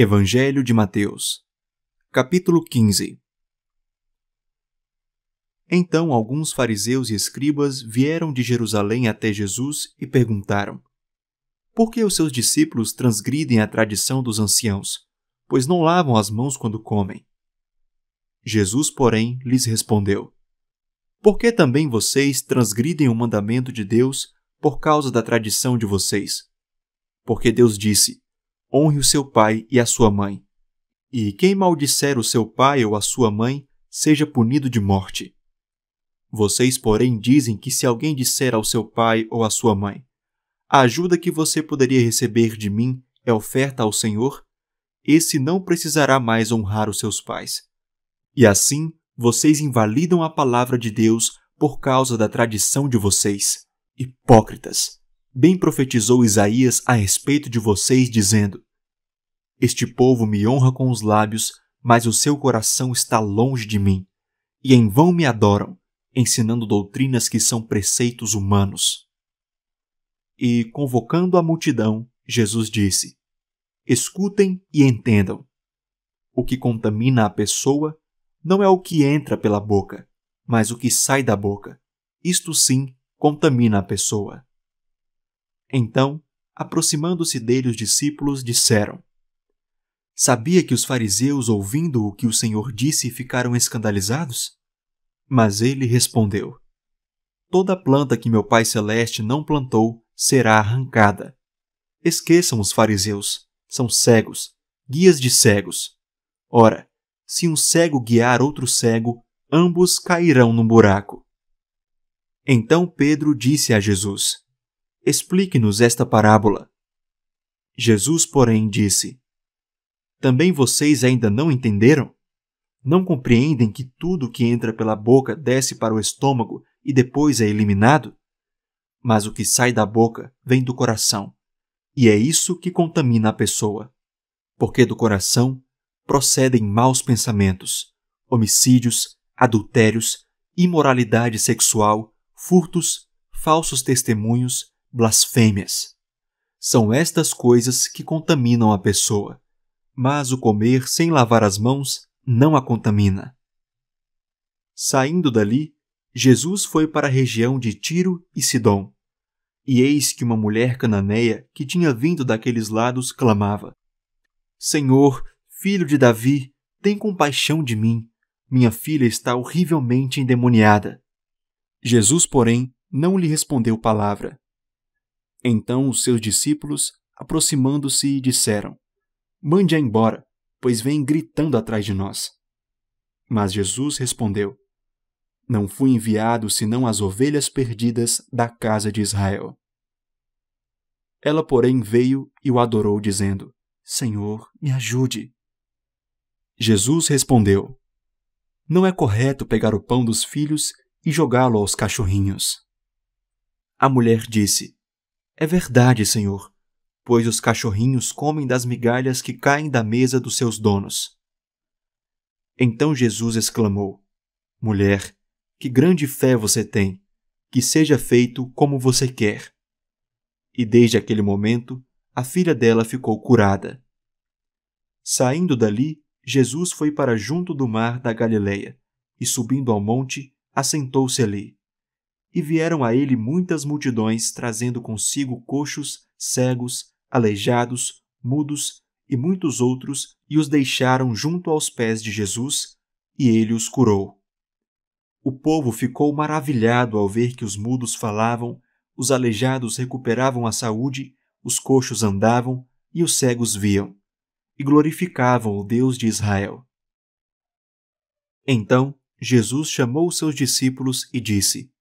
Evangelho de Mateus, capítulo 15 Então alguns fariseus e escribas vieram de Jerusalém até Jesus e perguntaram: Por que os seus discípulos transgridem a tradição dos anciãos, pois não lavam as mãos quando comem? Jesus, porém, lhes respondeu: Por que também vocês transgridem o mandamento de Deus por causa da tradição de vocês? Porque Deus disse: honre o seu pai e a sua mãe. E quem maldisser o seu pai ou a sua mãe, seja punido de morte. Vocês, porém, dizem que se alguém disser ao seu pai ou à sua mãe: A ajuda que você poderia receber de mim é oferta ao Senhor, esse não precisará mais honrar os seus pais. E assim, vocês invalidam a palavra de Deus por causa da tradição de vocês, hipócritas bem profetizou Isaías a respeito de vocês, dizendo: Este povo me honra com os lábios, mas o seu coração está longe de mim, e em vão me adoram, ensinando doutrinas que são preceitos humanos. E, convocando a multidão, Jesus disse: Escutem e entendam. O que contamina a pessoa não é o que entra pela boca, mas o que sai da boca. Isto sim contamina a pessoa. Então, aproximando-se dele, os discípulos disseram: Sabia que os fariseus, ouvindo o que o Senhor disse, ficaram escandalizados? Mas ele respondeu: Toda planta que meu Pai Celeste não plantou será arrancada. Esqueçam os fariseus, são cegos, guias de cegos. Ora, se um cego guiar outro cego, ambos cairão num buraco. Então Pedro disse a Jesus: Explique-nos esta parábola. Jesus, porém, disse: Também vocês ainda não entenderam? Não compreendem que tudo que entra pela boca desce para o estômago e depois é eliminado? Mas o que sai da boca vem do coração, e é isso que contamina a pessoa. Porque do coração procedem maus pensamentos, homicídios, adultérios, imoralidade sexual, furtos, falsos testemunhos, blasfêmias. São estas coisas que contaminam a pessoa, mas o comer sem lavar as mãos não a contamina. Saindo dali, Jesus foi para a região de Tiro e Sidom. E eis que uma mulher cananeia que tinha vindo daqueles lados clamava: Senhor, filho de Davi, tem compaixão de mim. Minha filha está horrivelmente endemoniada. Jesus, porém, não lhe respondeu palavra. Então os seus discípulos, aproximando-se, disseram: Mande-a embora, pois vem gritando atrás de nós. Mas Jesus respondeu: Não fui enviado senão as ovelhas perdidas da casa de Israel. Ela, porém, veio e o adorou, dizendo: Senhor, me ajude. Jesus respondeu: Não é correto pegar o pão dos filhos e jogá-lo aos cachorrinhos. A mulher disse: é verdade, senhor, pois os cachorrinhos comem das migalhas que caem da mesa dos seus donos. Então Jesus exclamou: Mulher, que grande fé você tem! Que seja feito como você quer. E desde aquele momento, a filha dela ficou curada. Saindo dali, Jesus foi para junto do mar da Galileia, e subindo ao monte, assentou-se ali e vieram a ele muitas multidões, trazendo consigo coxos, cegos, aleijados, mudos e muitos outros, e os deixaram junto aos pés de Jesus, e ele os curou. O povo ficou maravilhado ao ver que os mudos falavam, os aleijados recuperavam a saúde, os coxos andavam e os cegos viam, e glorificavam o Deus de Israel. Então Jesus chamou seus discípulos e disse: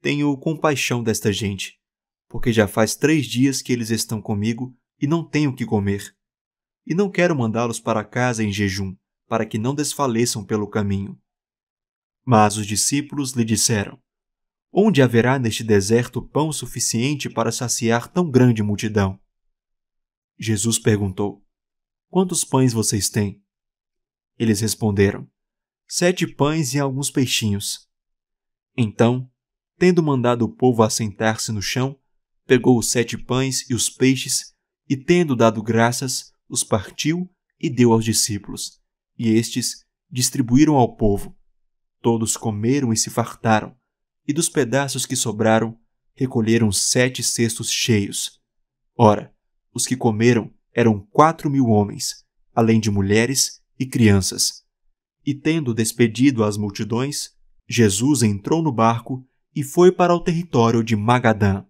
tenho compaixão desta gente, porque já faz três dias que eles estão comigo e não tenho o que comer. E não quero mandá-los para casa em jejum, para que não desfaleçam pelo caminho. Mas os discípulos lhe disseram: Onde haverá neste deserto pão suficiente para saciar tão grande multidão? Jesus perguntou: Quantos pães vocês têm? Eles responderam: Sete pães e alguns peixinhos. Então tendo mandado o povo assentar-se no chão, pegou os sete pães e os peixes, e tendo dado graças, os partiu e deu aos discípulos, e estes distribuíram ao povo. Todos comeram e se fartaram, e dos pedaços que sobraram, recolheram sete cestos cheios. Ora, os que comeram eram quatro mil homens, além de mulheres e crianças. E tendo despedido as multidões, Jesus entrou no barco e foi para o território de Magadã.